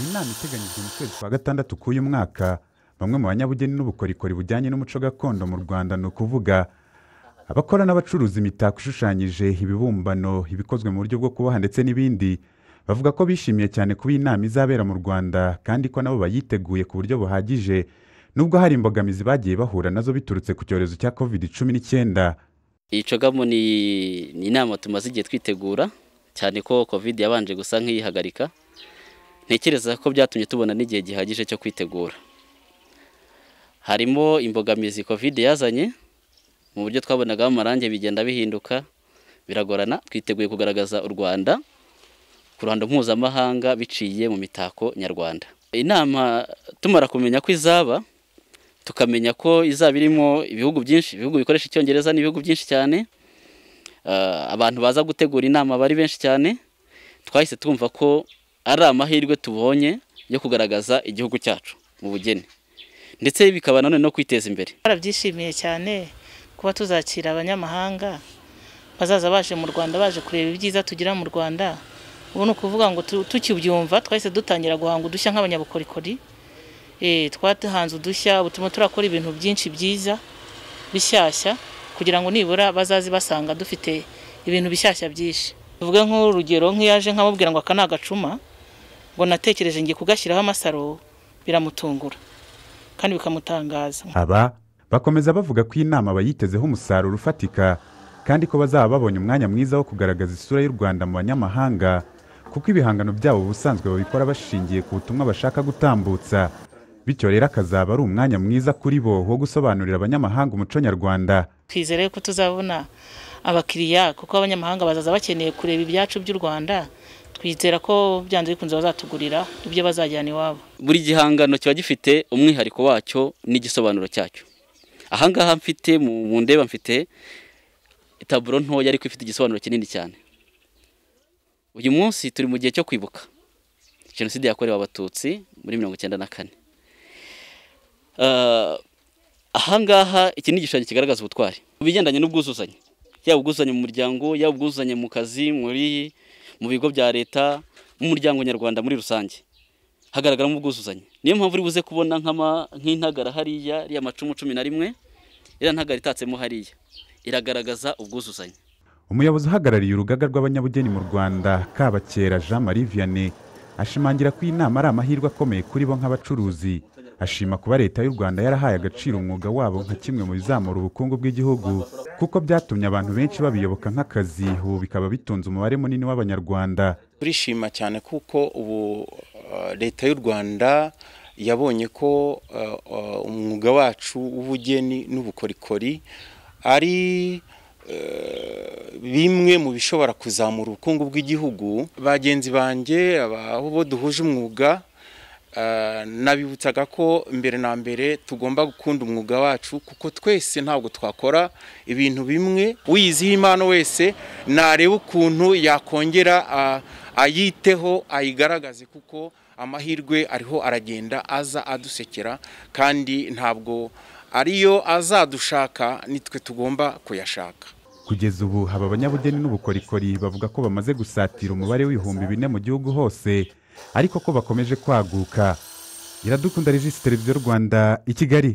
iyi nama iteganyijwe mu kwezi kwa gatandatu k'uyu mwaka bamwe mu banyabugeni n'ubukorikori bujyanye n'umuco gakondo mu rwanda ni ukuvuga abakora n'abacuruza imitako ishushanyije ibibumbano ibikozwe mu buryo bwo kuboha ndetse n'ibindi bavuga ko bishimiye cyane kuba iyi nama izabera mu rwanda kandi ko nabo bayiteguye ku buryo buhagije nubwo hari imbogamizi bagiye bahura nazo biturutse ku cyorezo cya covid cumi n'icyenda iyi ni inama tumaze igihe twitegura cyane ko covid yabanje gusa nk'iyihagarika ntekereza ko byatumye tubona n'igihe gihagije cyo kwitegura harimo imbogamizi covid yazanye mu buryo twabonaga amarangi bigenda bihinduka biragorana twiteguye kugaragaza u rwanda ku ruhando mpuzamahanga biciye mu mitako nyarwanda inama tumara kumenya ko izaba tukamenya ko izaba irimo ibihugu byinshi ibihugu bikoresha icyongereza n'ibihugu byinshi cyane ah, abantu baza gutegura inama bari benshi cyane twahise twumva ko ari amahirwe tubonye yo kugaragaza igihugu cyacu mu bugeni ndetse bikaba nanone no kwiteza imbere barabyishimiye cyane kuba tuzakira abanyamahanga bazaza baje mu rwanda baje kureba ibyiza tugira mu rwanda ubu ni ukuvuga ngo tukibyumva twahise dutangira guhanga udushya nk'abanyabukorikori eh, twahanze udushya butuma turakora ibintu byinshi byiza bishyashya kugira ngo nibura bazaze basanga dufite ibintu bishyashya byinshi tuvuge nk'urugero nk'iyo aje nk'amubwira ngo aka ni agacuma ngo natekereje ngiye kugashyiraho amasaro biramutungura kandi bikamutangaza aba bakomeza bavuga ko inama bayitezeho umusaruro ufatika kandi ko bazaba babonye umwanya mwiza wo kugaragaza isura y'u rwanda mu banyamahanga kuko ibihangano byabo ubusanzwe babikora bashingiye ku butumwa bashaka gutambutsa bityo rero akazaba ari umwanya mwiza kuri bo wo gusobanurira abanyamahanga umuco nyarwanda twizere ko tuzabona abakiriya kuko abanyamahanga bazaza bakeneye kureba ibyacu by'u rwanda twizera ko byanze bikunze bazatugurira ibyo bazajyana iwabo buri gihangano kiba gifite umwihariko wacyo n'igisobanuro cyacyo ahangaha mfite mu ndeba mfite itaburo ntoya ariko ifite igisobanuro kinini cyane uyu munsi turi mu gihe cyo kwibuka jenoside yakorewe abatutsi muri mirongo icyenda na kane ah, ahangaha iki ni igishushanyo kigaragaza ubutwari mu bigendanye n'ubwuzuzanye yaba ubwuzuzanye mu muryango yaba ubwuzuzanye mu kazi muri mu bigo bya leta mu muryango nyarwanda muri rusange hagaragaramo ubwuzuzanye niyo mpamvu uri buze kubona nk'intagara hariya iriya macumu cumi na rimwe iriya ntagara itatsemo hariya iragaragaza ubwuzuzanye umuyobozi uhagarariye urugaga rw'abanyabugeni mu rwanda kabakera jean marie vianney ashimangira ko inama ari amahirwe akomeye kuri bo nk'abacuruzi ashima kuba leta y'u rwanda yarahaye agaciro umwuga wabo nka kimwe mu bizamura ubukungu bw'igihugu kuko byatumye abantu benshi babiyoboka nk'akazi ubu bikaba bitunze umubare munini w'abanyarwanda turishima cyane kuko ubu uh, leta y'u rwanda yabonye ko uh, uh, umwuga wacu w'ubugeni n'ubukorikori ari bimwe mu bishobora kuzamura ubukungu bw'igihugu bagenzi banjye abo duhuje umwuga Eh, nabibutsaga ko mbere na mbere tugomba gukunda umwuga wacu kuko twese ntabwo twakora ibintu bimwe wiyiziho impano wese nareba ukuntu yakongera eh, ayiteho ayigaragaze kuko amahirwe ariho aragenda aza adusekera kandi ntabwo ariyo azadushaka nitwe tugomba kuyashaka kugeza ubu haba abanyabugeni n'ubukorikori bavuga ko bamaze gusatira umubare w'ibihumbi bine mu gihugu hose ariko ko bakomeje kwaguka iradukunda regisi by’u rwanda i kigali